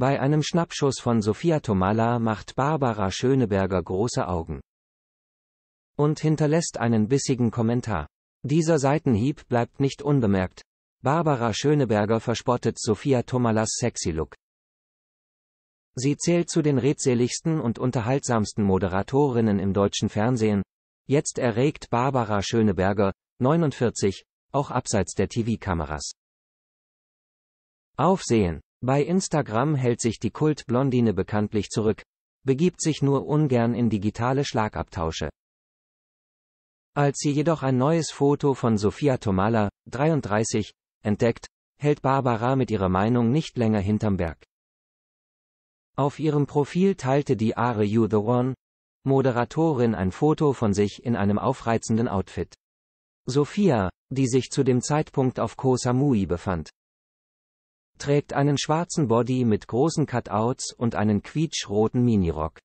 Bei einem Schnappschuss von Sophia Tomala macht Barbara Schöneberger große Augen. Und hinterlässt einen bissigen Kommentar. Dieser Seitenhieb bleibt nicht unbemerkt. Barbara Schöneberger verspottet Sophia Tomalas Sexy-Look. Sie zählt zu den redseligsten und unterhaltsamsten Moderatorinnen im deutschen Fernsehen. Jetzt erregt Barbara Schöneberger, 49, auch abseits der TV-Kameras. Aufsehen. Bei Instagram hält sich die Kultblondine bekanntlich zurück, begibt sich nur ungern in digitale Schlagabtausche. Als sie jedoch ein neues Foto von Sophia Tomala, 33, entdeckt, hält Barbara mit ihrer Meinung nicht länger hinterm Berg. Auf ihrem Profil teilte die Are You the One? Moderatorin ein Foto von sich in einem aufreizenden Outfit. Sophia, die sich zu dem Zeitpunkt auf Koh Samui befand, trägt einen schwarzen Body mit großen Cutouts und einen quietschroten Minirock.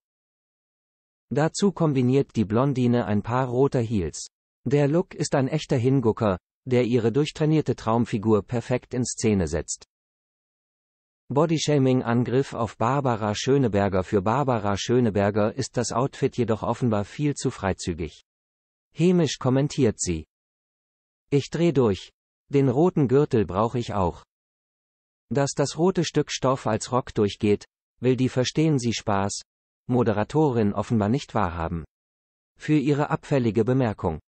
Dazu kombiniert die Blondine ein paar roter Heels. Der Look ist ein echter Hingucker, der ihre durchtrainierte Traumfigur perfekt in Szene setzt. Bodyshaming-Angriff auf Barbara Schöneberger Für Barbara Schöneberger ist das Outfit jedoch offenbar viel zu freizügig. Hämisch kommentiert sie. Ich dreh durch. Den roten Gürtel brauche ich auch. Dass das rote Stück Stoff als Rock durchgeht, will die Verstehen Sie Spaß, Moderatorin offenbar nicht wahrhaben. Für ihre abfällige Bemerkung.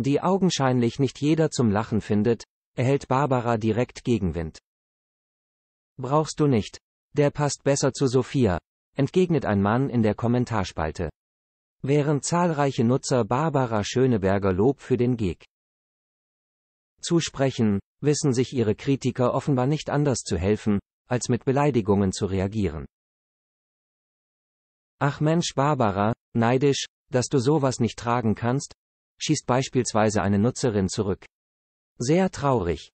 Die augenscheinlich nicht jeder zum Lachen findet, erhält Barbara direkt Gegenwind. Brauchst du nicht. Der passt besser zu Sophia, entgegnet ein Mann in der Kommentarspalte. Während zahlreiche Nutzer Barbara Schöneberger Lob für den Geg zusprechen, wissen sich ihre Kritiker offenbar nicht anders zu helfen, als mit Beleidigungen zu reagieren. Ach Mensch Barbara, neidisch, dass du sowas nicht tragen kannst, schießt beispielsweise eine Nutzerin zurück. Sehr traurig.